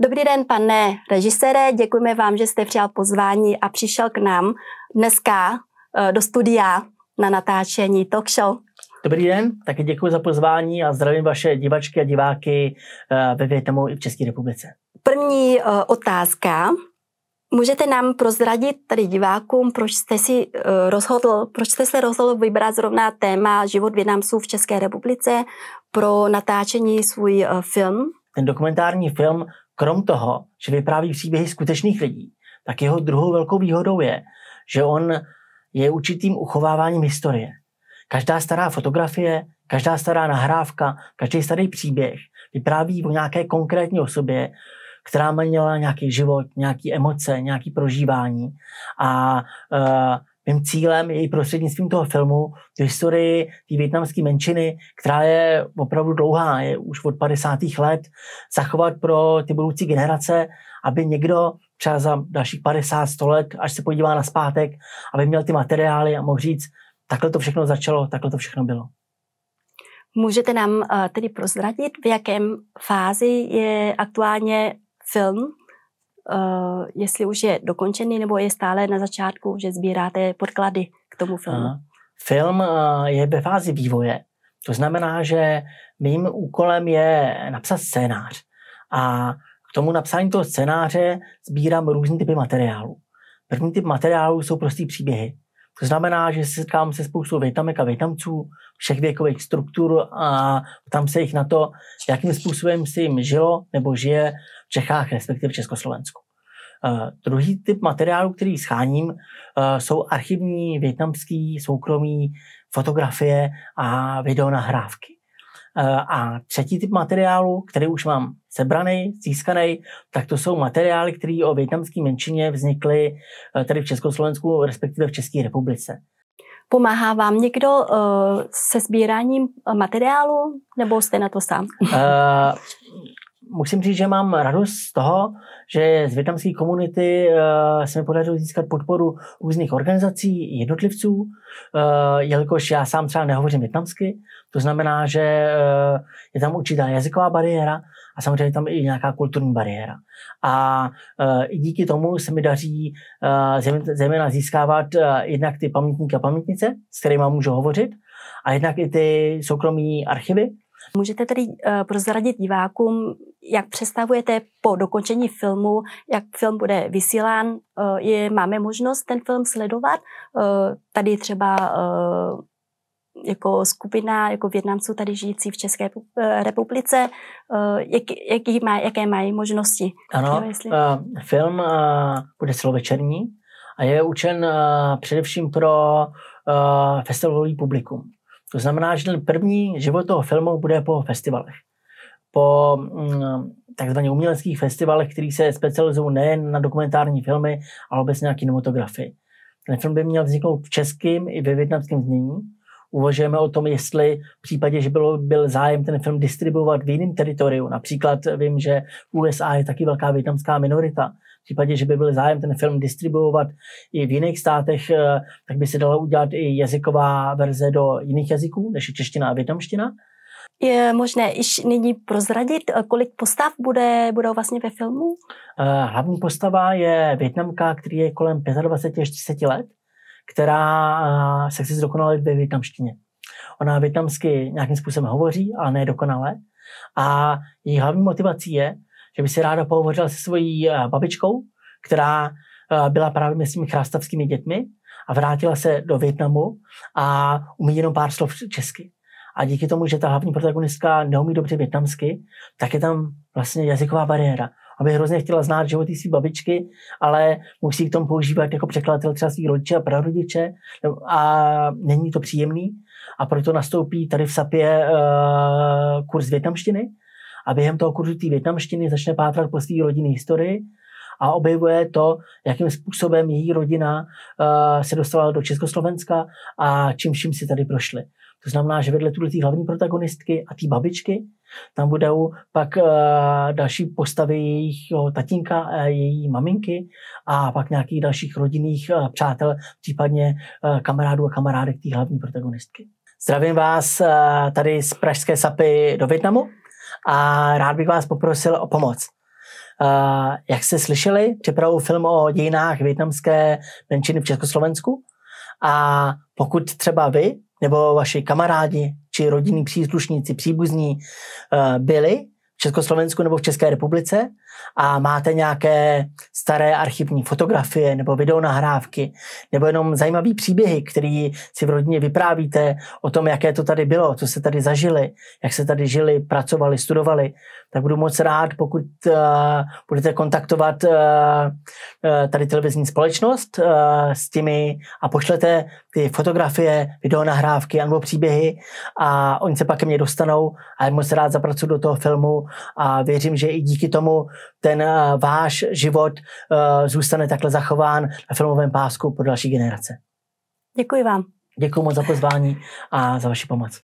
Dobrý den, pane režisére, děkujeme vám, že jste přijal pozvání a přišel k nám dneska eh, do studia na natáčení talk show. Dobrý den, taky děkuji za pozvání a zdravím vaše divačky a diváky eh, ve Větnamu i v České republice. První eh, otázka. Můžete nám prozradit tady divákům, proč jste, si rozhodl, proč jste se rozhodl vybrat zrovna téma život Větnamců v České republice pro natáčení svůj film? Ten dokumentární film Krom toho, že vypráví příběhy skutečných lidí, tak jeho druhou velkou výhodou je, že on je určitým uchováváním historie. Každá stará fotografie, každá stará nahrávka, každý starý příběh vypráví o nějaké konkrétní osobě, která měla nějaký život, nějaké emoce, nějaké prožívání. A uh, mým cílem je i prostřednictvím toho filmu tu historii té větnamské menšiny, která je opravdu dlouhá, je už od 50. let, zachovat pro ty budoucí generace, aby někdo třeba za dalších 50, 100 let, až se podívá na zpátek, aby měl ty materiály a mohl říct, takhle to všechno začalo, takhle to všechno bylo. Můžete nám eh, tedy prozradit, v jakém fázi je aktuálně film uh, jestli už je dokončený nebo je stále na začátku, že sbíráte podklady k tomu filmu. Aha. Film eh, je ve fázi vývoje. To znamená, že mým úkolem je napsat scénář. A k tomu napsání toho scénáře sbírám různý typy materiálu. První typ materiálu jsou prostý příběhy. To znamená, že se setkám se spoustou vejtamek a vejtamců všech věkových struktur a tam se jich na to, jakým způsobem si jim žilo nebo žije v Čechách, respektive v Československu. Uh, druhý typ materiálu, který scháním, uh, jsou archivní větnamský soukromí fotografie a videonahrávky. Uh, a třetí typ materiálu, který už mám sebraný, získaný, tak to jsou materiály, které o větnamské menšině vznikly eh, tady v Československu, respektive v České republice. Pomáhá vám někdo uh, se sbíráním eh, materiálu, nebo jste na to sám? uh, musím říct, že mám radost z toho, že z větnamské komunity eh, se mi podařilo získat podporu různých organizací, jednotlivců, eh, jelikož já sám třeba nehovořím větnamsky, to znamená, že eh, je tam určitá jazyková bariéra a samozřejmě tam i nějaká kulturní bariéra. A i díky tomu se mi daří zejména získávat jednak ty pamětníky a pamětnice, s kterými můžu hovořit, a jednak i ty soukromí archivy, Můžete tedy uh, prozradit divákům, jak představujete po dokončení filmu, jak film bude vysílán, uh, je, máme možnost ten film sledovat. Uh, tady třeba uh, jako skupina jako Větnamců tady žijící v České republice, jak, jaký má, jaké mají možnosti? Ano, Kdo, jestli... film bude celovečerní a je učen především pro festivalový publikum. To znamená, že ten první život toho filmu bude po festivalech. Po mm, takzvaně uměleckých festivalech, který se specializují nejen na dokumentární filmy, ale obecně na kinematografii. Ten film by měl vzniknout v českém i ve větnamském znění. Uvažujeme o tom, jestli v případě, že bylo, byl zájem ten film distribuovat v jiném teritoriu. Například vím, že USA je taky velká větnamská minorita, v případě, že by byl zájem ten film distribuovat i v jiných státech, eh, tak by se dala udělat i jazyková verze do jiných jazyků, než je čeština a větnamština. Je možné již nyní prozradit, eh, kolik postav bude, budou vlastně ve filmu? Eh, hlavní postava je větnamka, který je kolem 25-40 let, která se chce zdokonalit ve větnamštině. Ona větnamsky nějakým způsobem hovoří, ale ne dokonale. A její hlavní motivací je, že by si ráda pohovořila se svojí eh, babičkou, která eh, byla právě mezi těmi chrástavskými dětmi a vrátila se do Větnamu a umí jenom pár slov česky. A díky tomu, že ta hlavní protagonistka neumí dobře větnamsky, tak je tam vlastně jazyková bariéra. Aby hrozně chtěla znát životy své babičky, ale musí k tomu používat jako překladatel třeba svých rodiče a prarodiče a není to příjemný. A proto nastoupí tady v SAPě uh, kurz větnamštiny, a během toho kurzu té větnamštiny začne pátrat po své rodinné historii a objevuje to, jakým způsobem její rodina uh, se dostala do Československa a čím vším si tady prošli. To znamená, že vedle tuhle hlavní protagonistky a té babičky, tam budou pak uh, další postavy jejich tatínka a její maminky a pak nějakých dalších rodinných uh, přátel, případně uh, kamarádů a kamarádek té hlavní protagonistky. Zdravím vás uh, tady z Pražské SAPy do Větnamu a rád bych vás poprosil o pomoc. Uh, jak jste slyšeli, připravu film o dějinách větnamské menšiny v Československu a pokud třeba vy nebo vaši kamarádi či rodinní příslušníci, příbuzní uh, byli Československu nebo v České republice a máte nějaké staré archivní fotografie nebo videonahrávky nebo jenom zajímavé příběhy, které si v rodině vyprávíte o tom, jaké to tady bylo, co se tady zažili, jak se tady žili, pracovali, studovali, tak budu moc rád, pokud uh, budete kontaktovat uh, tady televizní společnost uh, s těmi a pošlete ty fotografie, videonahrávky nebo příběhy a oni se pak ke mně dostanou a já moc rád zapracuji do toho filmu a věřím, že i díky tomu ten eh, váš život eh, zůstane takhle zachován na filmovém pásku pro další generace. Děkuji vám. Děkuji moc za pozvání a za vaši pomoc.